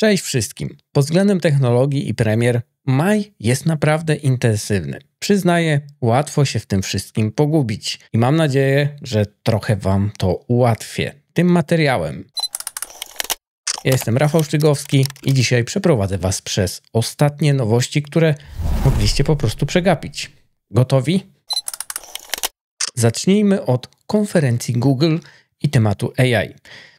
Cześć wszystkim. Pod względem technologii i premier maj jest naprawdę intensywny. Przyznaję, łatwo się w tym wszystkim pogubić i mam nadzieję, że trochę Wam to ułatwię tym materiałem. Ja jestem Rafał Szczygowski i dzisiaj przeprowadzę Was przez ostatnie nowości, które mogliście po prostu przegapić. Gotowi? Zacznijmy od konferencji Google i tematu AI.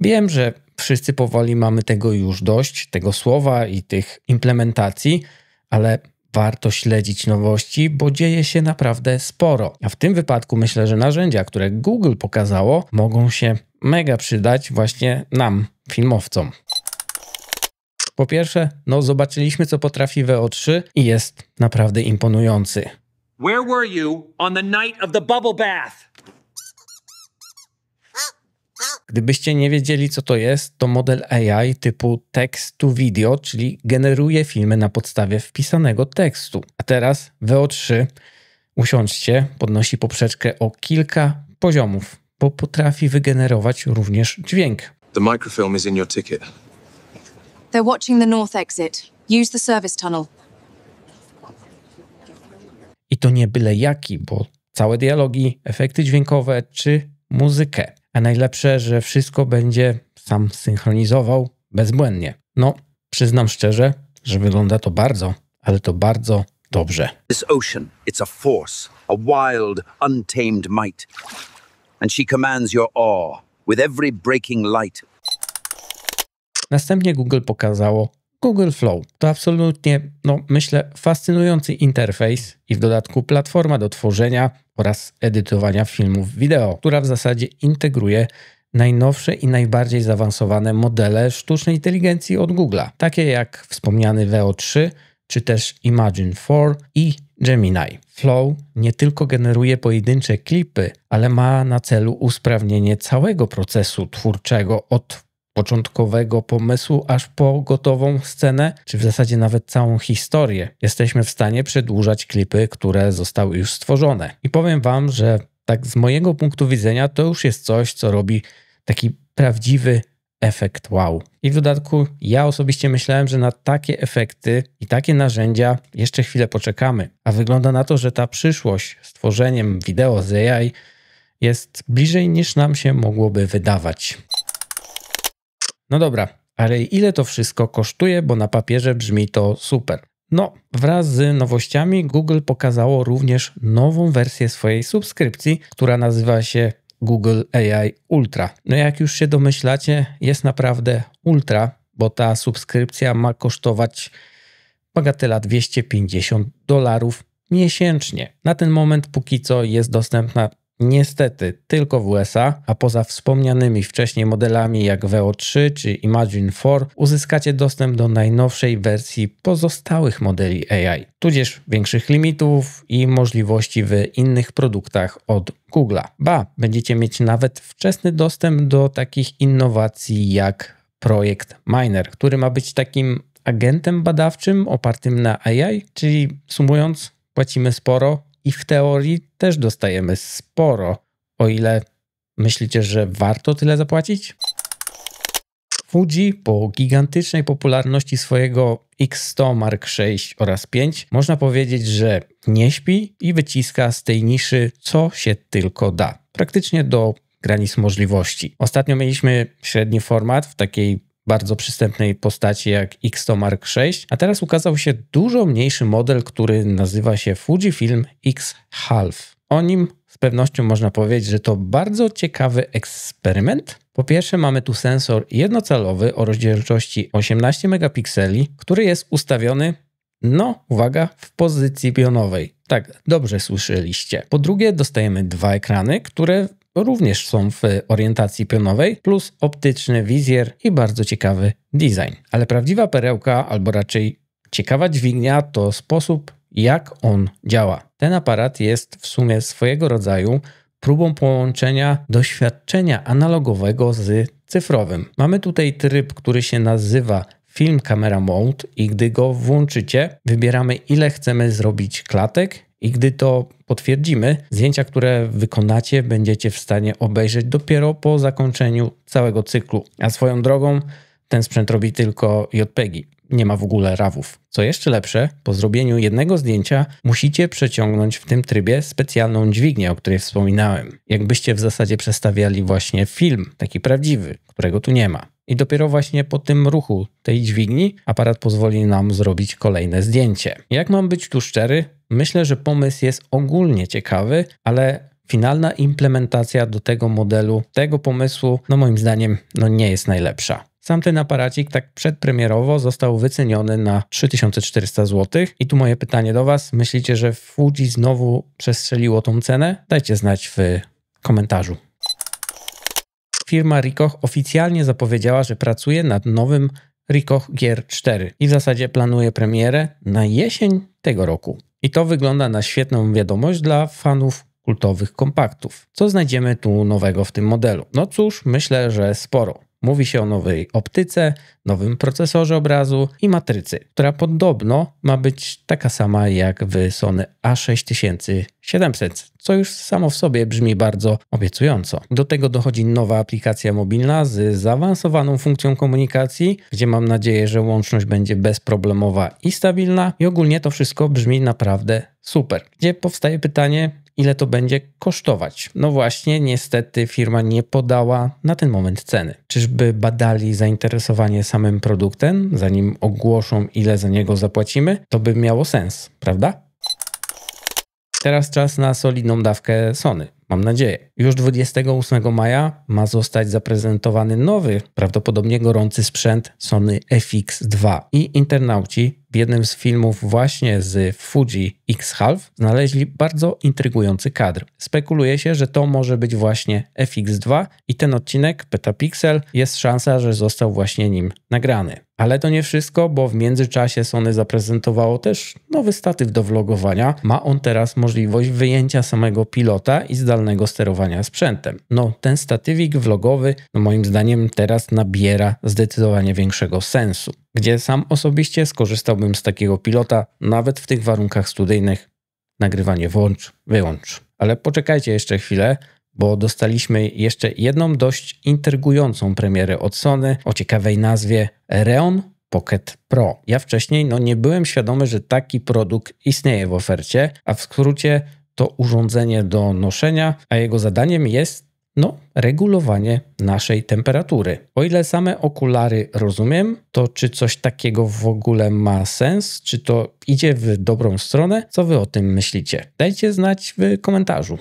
Wiem, że wszyscy powoli mamy tego już dość, tego słowa i tych implementacji, ale warto śledzić nowości, bo dzieje się naprawdę sporo. A w tym wypadku myślę, że narzędzia, które Google pokazało, mogą się mega przydać właśnie nam, filmowcom. Po pierwsze, no zobaczyliśmy co potrafi VO3 i jest naprawdę imponujący. Where were you on the night of the bubble bath? Gdybyście nie wiedzieli, co to jest, to model AI typu text to video, czyli generuje filmy na podstawie wpisanego tekstu. A teraz VO3, usiądźcie, podnosi poprzeczkę o kilka poziomów, bo potrafi wygenerować również dźwięk. The microfilm is in your ticket. They're watching the north exit. Use the service tunnel. I to nie byle jaki, bo całe dialogi, efekty dźwiękowe czy muzykę. A najlepsze, że wszystko będzie sam synchronizował bezbłędnie. No, przyznam szczerze, że wygląda to bardzo, ale to bardzo dobrze. This ocean, it's a force, a wild, untamed might. And she commands your awe with every breaking light. Następnie Google pokazało Google Flow to absolutnie, no myślę, fascynujący interfejs i w dodatku platforma do tworzenia oraz edytowania filmów wideo, która w zasadzie integruje najnowsze i najbardziej zaawansowane modele sztucznej inteligencji od Google, takie jak wspomniany VO3 czy też Imagine 4 i Gemini. Flow nie tylko generuje pojedyncze klipy, ale ma na celu usprawnienie całego procesu twórczego od początkowego pomysłu aż po gotową scenę, czy w zasadzie nawet całą historię. Jesteśmy w stanie przedłużać klipy, które zostały już stworzone. I powiem Wam, że tak z mojego punktu widzenia to już jest coś, co robi taki prawdziwy efekt wow. I w dodatku ja osobiście myślałem, że na takie efekty i takie narzędzia jeszcze chwilę poczekamy. A wygląda na to, że ta przyszłość z tworzeniem wideo z AI jest bliżej niż nam się mogłoby wydawać. No dobra, ale ile to wszystko kosztuje, bo na papierze brzmi to super. No, wraz z nowościami Google pokazało również nową wersję swojej subskrypcji, która nazywa się Google AI Ultra. No jak już się domyślacie, jest naprawdę ultra, bo ta subskrypcja ma kosztować bagatela 250 dolarów miesięcznie. Na ten moment póki co jest dostępna Niestety tylko w USA, a poza wspomnianymi wcześniej modelami jak VO3 czy Imagine 4 uzyskacie dostęp do najnowszej wersji pozostałych modeli AI, tudzież większych limitów i możliwości w innych produktach od Google'a. Ba, będziecie mieć nawet wczesny dostęp do takich innowacji jak projekt Miner, który ma być takim agentem badawczym opartym na AI, czyli sumując, płacimy sporo, i w teorii też dostajemy sporo, o ile myślicie, że warto tyle zapłacić? Fuji po gigantycznej popularności swojego X100 Mark 6 oraz 5 można powiedzieć, że nie śpi i wyciska z tej niszy co się tylko da. Praktycznie do granic możliwości. Ostatnio mieliśmy średni format w takiej bardzo przystępnej postaci jak X100 Mark VI, a teraz ukazał się dużo mniejszy model, który nazywa się Fujifilm X-Half. O nim z pewnością można powiedzieć, że to bardzo ciekawy eksperyment. Po pierwsze mamy tu sensor jednocalowy o rozdzielczości 18 megapikseli, który jest ustawiony no, uwaga, w pozycji pionowej. Tak, dobrze słyszeliście. Po drugie, dostajemy dwa ekrany, które również są w orientacji pionowej, plus optyczny wizjer i bardzo ciekawy design. Ale prawdziwa perełka, albo raczej ciekawa dźwignia, to sposób, jak on działa. Ten aparat jest w sumie swojego rodzaju próbą połączenia doświadczenia analogowego z cyfrowym. Mamy tutaj tryb, który się nazywa Film Camera Mode i gdy go włączycie, wybieramy ile chcemy zrobić klatek i gdy to potwierdzimy, zdjęcia, które wykonacie, będziecie w stanie obejrzeć dopiero po zakończeniu całego cyklu. A swoją drogą, ten sprzęt robi tylko JPEGi. Nie ma w ogóle rawów. Co jeszcze lepsze, po zrobieniu jednego zdjęcia musicie przeciągnąć w tym trybie specjalną dźwignię, o której wspominałem. Jakbyście w zasadzie przestawiali właśnie film, taki prawdziwy, którego tu nie ma. I dopiero właśnie po tym ruchu tej dźwigni aparat pozwoli nam zrobić kolejne zdjęcie. Jak mam być tu szczery? Myślę, że pomysł jest ogólnie ciekawy, ale finalna implementacja do tego modelu, tego pomysłu, no moim zdaniem, no nie jest najlepsza. Sam ten aparacik tak przedpremierowo został wyceniony na 3400 zł. I tu moje pytanie do Was. Myślicie, że Fuji znowu przestrzeliło tą cenę? Dajcie znać w komentarzu firma Ricoh oficjalnie zapowiedziała, że pracuje nad nowym Ricoh Gear 4 i w zasadzie planuje premierę na jesień tego roku. I to wygląda na świetną wiadomość dla fanów kultowych kompaktów. Co znajdziemy tu nowego w tym modelu? No cóż, myślę, że sporo. Mówi się o nowej optyce, nowym procesorze obrazu i matrycy, która podobno ma być taka sama jak w Sony A6700, co już samo w sobie brzmi bardzo obiecująco. Do tego dochodzi nowa aplikacja mobilna z zaawansowaną funkcją komunikacji, gdzie mam nadzieję, że łączność będzie bezproblemowa i stabilna i ogólnie to wszystko brzmi naprawdę super. Gdzie powstaje pytanie, ile to będzie kosztować. No właśnie, niestety firma nie podała na ten moment ceny. Czyżby badali zainteresowanie samym produktem, zanim ogłoszą, ile za niego zapłacimy? To by miało sens, prawda? Teraz czas na solidną dawkę Sony. Mam nadzieję. Już 28 maja ma zostać zaprezentowany nowy, prawdopodobnie gorący sprzęt Sony FX2 i internauci w jednym z filmów właśnie z Fuji X-Half znaleźli bardzo intrygujący kadr. Spekuluje się, że to może być właśnie FX2 i ten odcinek Petapixel jest szansa, że został właśnie nim nagrany. Ale to nie wszystko, bo w międzyczasie Sony zaprezentowało też nowy statyw do vlogowania. Ma on teraz możliwość wyjęcia samego pilota i zdalnego zdalnego sterowania sprzętem. No, ten statywik vlogowy, no moim zdaniem, teraz nabiera zdecydowanie większego sensu. Gdzie sam osobiście skorzystałbym z takiego pilota, nawet w tych warunkach studyjnych. Nagrywanie włącz, wyłącz. Ale poczekajcie jeszcze chwilę, bo dostaliśmy jeszcze jedną dość intrygującą premierę od Sony o ciekawej nazwie Reon Pocket Pro. Ja wcześniej no, nie byłem świadomy, że taki produkt istnieje w ofercie, a w skrócie to urządzenie do noszenia, a jego zadaniem jest no, regulowanie naszej temperatury. O ile same okulary rozumiem, to czy coś takiego w ogóle ma sens? Czy to idzie w dobrą stronę? Co wy o tym myślicie? Dajcie znać w komentarzu.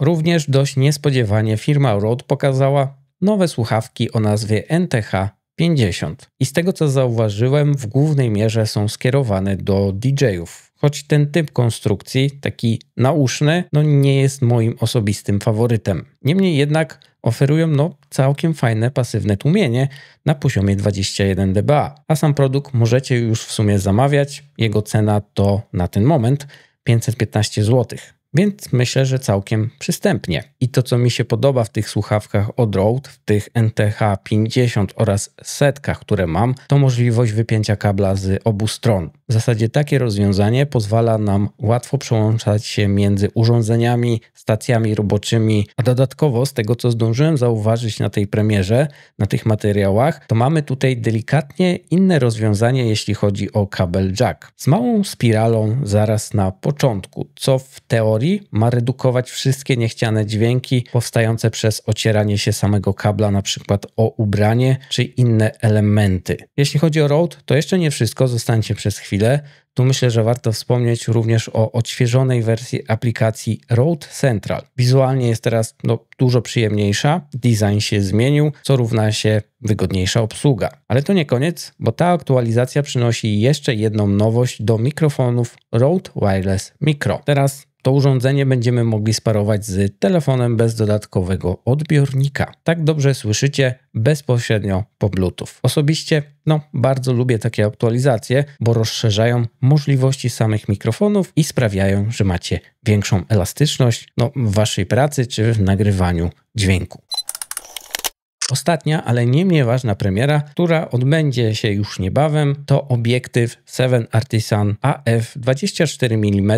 Również dość niespodziewanie firma Rode pokazała nowe słuchawki o nazwie NTH 50. I z tego co zauważyłem, w głównej mierze są skierowane do DJ-ów choć ten typ konstrukcji, taki nauszny, no nie jest moim osobistym faworytem. Niemniej jednak oferują no całkiem fajne pasywne tłumienie na poziomie 21 dBA, a sam produkt możecie już w sumie zamawiać. Jego cena to na ten moment 515 zł. Więc myślę, że całkiem przystępnie. I to, co mi się podoba w tych słuchawkach od Rode, w tych NTH 50 oraz setkach, które mam, to możliwość wypięcia kabla z obu stron. W zasadzie takie rozwiązanie pozwala nam łatwo przełączać się między urządzeniami, stacjami roboczymi, a dodatkowo z tego, co zdążyłem zauważyć na tej premierze, na tych materiałach, to mamy tutaj delikatnie inne rozwiązanie, jeśli chodzi o kabel jack. Z małą spiralą zaraz na początku, co w teorii ma redukować wszystkie niechciane dźwięki powstające przez ocieranie się samego kabla, na przykład o ubranie czy inne elementy. Jeśli chodzi o road, to jeszcze nie wszystko, zostańcie przez chwilę chwilę, tu myślę, że warto wspomnieć również o odświeżonej wersji aplikacji Road Central. Wizualnie jest teraz no, dużo przyjemniejsza, design się zmienił, co równa się wygodniejsza obsługa. Ale to nie koniec, bo ta aktualizacja przynosi jeszcze jedną nowość do mikrofonów Road Wireless Micro. Teraz to urządzenie będziemy mogli sparować z telefonem bez dodatkowego odbiornika. Tak dobrze słyszycie bezpośrednio po Bluetooth. Osobiście no, bardzo lubię takie aktualizacje, bo rozszerzają możliwości samych mikrofonów i sprawiają, że macie większą elastyczność no, w waszej pracy czy w nagrywaniu dźwięku. Ostatnia, ale nie mniej ważna premiera, która odbędzie się już niebawem, to obiektyw 7 Artisan AF 24 mm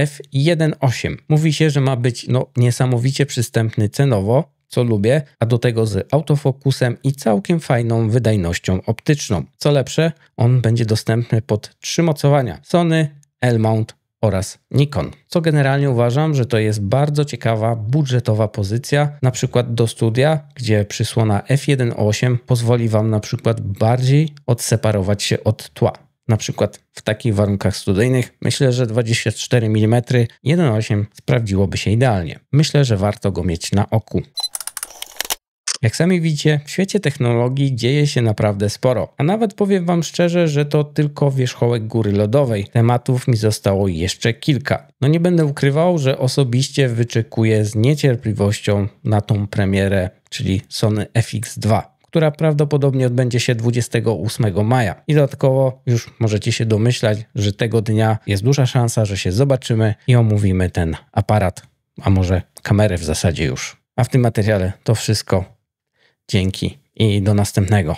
f1.8. Mówi się, że ma być no, niesamowicie przystępny cenowo, co lubię, a do tego z autofokusem i całkiem fajną wydajnością optyczną. Co lepsze, on będzie dostępny pod trzy mocowania Sony, L-mount oraz Nikon, co generalnie uważam, że to jest bardzo ciekawa budżetowa pozycja, na przykład do studia, gdzie przysłona f1.8 pozwoli Wam na przykład bardziej odseparować się od tła. Na przykład w takich warunkach studyjnych myślę, że 24 mm 1.8 sprawdziłoby się idealnie. Myślę, że warto go mieć na oku. Jak sami widzicie, w świecie technologii dzieje się naprawdę sporo. A nawet powiem Wam szczerze, że to tylko wierzchołek góry lodowej. Tematów mi zostało jeszcze kilka. No nie będę ukrywał, że osobiście wyczekuję z niecierpliwością na tą premierę, czyli Sony FX2 która prawdopodobnie odbędzie się 28 maja. I dodatkowo już możecie się domyślać, że tego dnia jest duża szansa, że się zobaczymy i omówimy ten aparat, a może kamerę w zasadzie już. A w tym materiale to wszystko. Dzięki i do następnego.